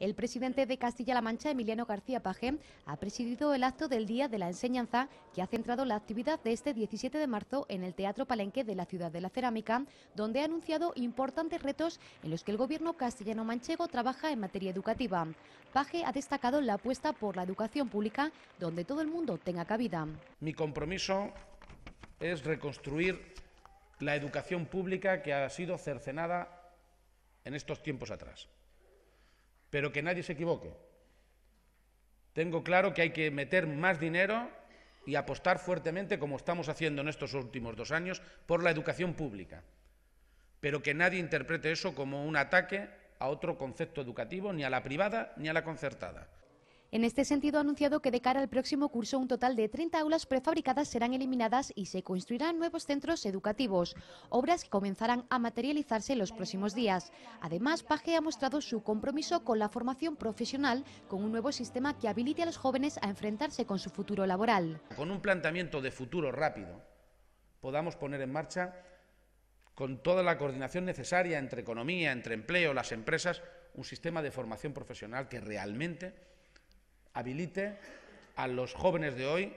El presidente de Castilla-La Mancha, Emiliano García Paje, ha presidido el acto del Día de la Enseñanza que ha centrado la actividad de este 17 de marzo en el Teatro Palenque de la Ciudad de la Cerámica, donde ha anunciado importantes retos en los que el gobierno castellano-manchego trabaja en materia educativa. Paje ha destacado la apuesta por la educación pública, donde todo el mundo tenga cabida. Mi compromiso es reconstruir la educación pública que ha sido cercenada en estos tiempos atrás. Pero que nadie se equivoque. Tengo claro que hay que meter más dinero y apostar fuertemente, como estamos haciendo en estos últimos dos años, por la educación pública. Pero que nadie interprete eso como un ataque a otro concepto educativo, ni a la privada ni a la concertada. En este sentido, ha anunciado que de cara al próximo curso un total de 30 aulas prefabricadas serán eliminadas y se construirán nuevos centros educativos, obras que comenzarán a materializarse en los próximos días. Además, Paje ha mostrado su compromiso con la formación profesional, con un nuevo sistema que habilite a los jóvenes a enfrentarse con su futuro laboral. Con un planteamiento de futuro rápido, podamos poner en marcha, con toda la coordinación necesaria entre economía, entre empleo, las empresas, un sistema de formación profesional que realmente habilite a los jóvenes de hoy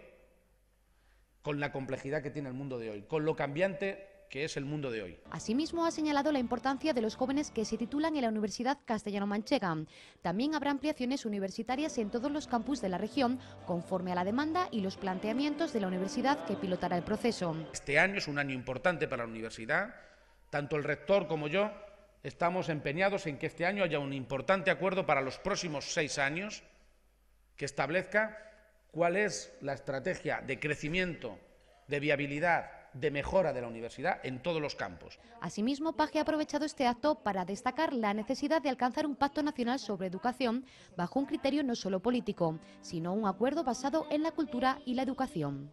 con la complejidad que tiene el mundo de hoy, con lo cambiante que es el mundo de hoy. Asimismo, ha señalado la importancia de los jóvenes que se titulan en la Universidad Castellano-Manchega. También habrá ampliaciones universitarias en todos los campus de la región, conforme a la demanda y los planteamientos de la universidad que pilotará el proceso. Este año es un año importante para la universidad. Tanto el rector como yo estamos empeñados en que este año haya un importante acuerdo para los próximos seis años que establezca cuál es la estrategia de crecimiento, de viabilidad, de mejora de la universidad en todos los campos. Asimismo, Paje ha aprovechado este acto para destacar la necesidad de alcanzar un pacto nacional sobre educación bajo un criterio no solo político, sino un acuerdo basado en la cultura y la educación.